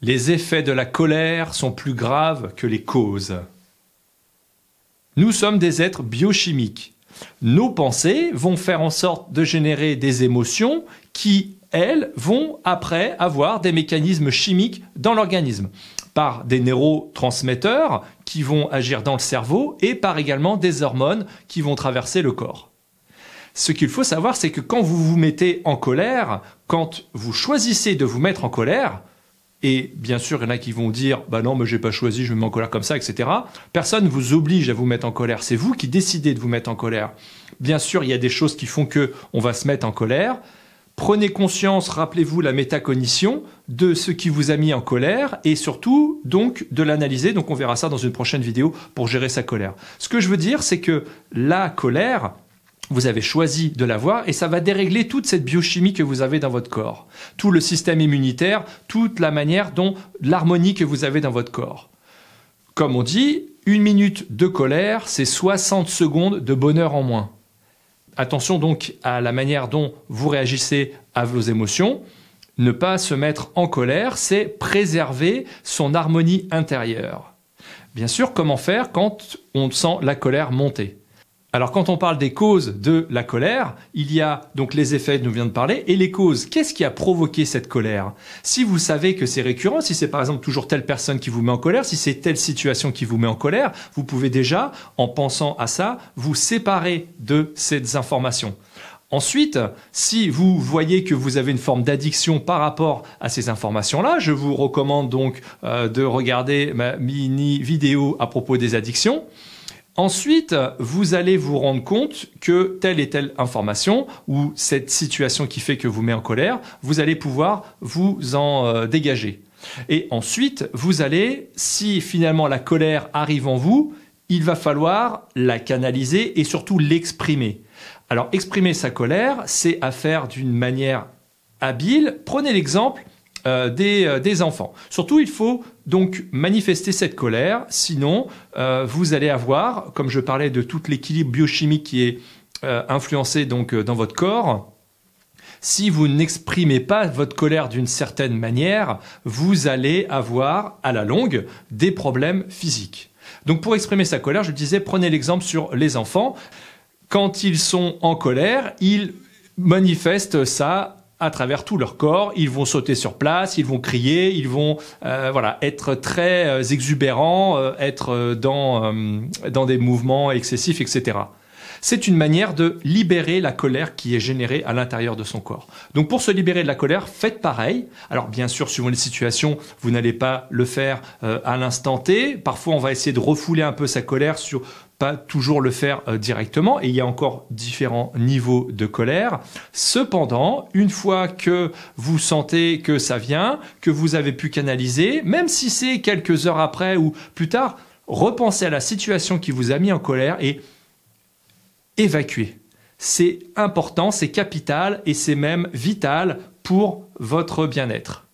Les effets de la colère sont plus graves que les causes. Nous sommes des êtres biochimiques. Nos pensées vont faire en sorte de générer des émotions qui, elles, vont après avoir des mécanismes chimiques dans l'organisme par des neurotransmetteurs qui vont agir dans le cerveau et par également des hormones qui vont traverser le corps. Ce qu'il faut savoir, c'est que quand vous vous mettez en colère, quand vous choisissez de vous mettre en colère, et bien sûr, il y en a qui vont dire Bah non, mais j'ai pas choisi, je me mets en colère comme ça, etc. Personne ne vous oblige à vous mettre en colère. C'est vous qui décidez de vous mettre en colère. Bien sûr, il y a des choses qui font que on va se mettre en colère. Prenez conscience, rappelez-vous la métacognition de ce qui vous a mis en colère et surtout donc de l'analyser. Donc on verra ça dans une prochaine vidéo pour gérer sa colère. Ce que je veux dire, c'est que la colère, vous avez choisi de l'avoir et ça va dérégler toute cette biochimie que vous avez dans votre corps, tout le système immunitaire, toute la manière dont l'harmonie que vous avez dans votre corps. Comme on dit, une minute de colère, c'est 60 secondes de bonheur en moins. Attention donc à la manière dont vous réagissez à vos émotions. Ne pas se mettre en colère, c'est préserver son harmonie intérieure. Bien sûr, comment faire quand on sent la colère monter alors quand on parle des causes de la colère, il y a donc les effets dont nous vient de parler et les causes. Qu'est-ce qui a provoqué cette colère Si vous savez que c'est récurrent, si c'est par exemple toujours telle personne qui vous met en colère, si c'est telle situation qui vous met en colère, vous pouvez déjà, en pensant à ça, vous séparer de ces informations. Ensuite, si vous voyez que vous avez une forme d'addiction par rapport à ces informations-là, je vous recommande donc euh, de regarder ma mini vidéo à propos des addictions. Ensuite, vous allez vous rendre compte que telle et telle information ou cette situation qui fait que vous met en colère, vous allez pouvoir vous en euh, dégager. Et ensuite, vous allez, si finalement la colère arrive en vous, il va falloir la canaliser et surtout l'exprimer. Alors exprimer sa colère, c'est à faire d'une manière habile. Prenez l'exemple euh, euh, des, enfants. Surtout, il faut donc manifester cette colère, sinon euh, vous allez avoir, comme je parlais de tout l'équilibre biochimique qui est influencé donc dans votre corps, si vous n'exprimez pas votre colère d'une certaine manière, vous allez avoir à la longue des problèmes physiques. Donc pour exprimer sa colère, je disais, prenez l'exemple sur les enfants. Quand ils sont en colère, ils manifestent ça à travers tout leur corps. Ils vont sauter sur place, ils vont crier, ils vont euh, voilà être très euh, exubérants, euh, être dans dans des mouvements excessifs, etc. C'est une manière de libérer la colère qui est générée à l'intérieur de son corps. Donc pour se libérer de la colère, faites pareil. Alors bien sûr, suivant les situations, vous n'allez pas le faire à l'instant T. Parfois, on va essayer de refouler un peu sa colère sur, pas toujours le faire euh, directement et il y a encore différents niveaux de colère. Cependant, une fois que vous sentez que ça vient, que vous avez pu canaliser, même si c'est quelques heures après ou plus tard, repensez à la situation qui vous a mis en colère et évacuez. C'est important, c'est capital et c'est même vital pour votre bien-être.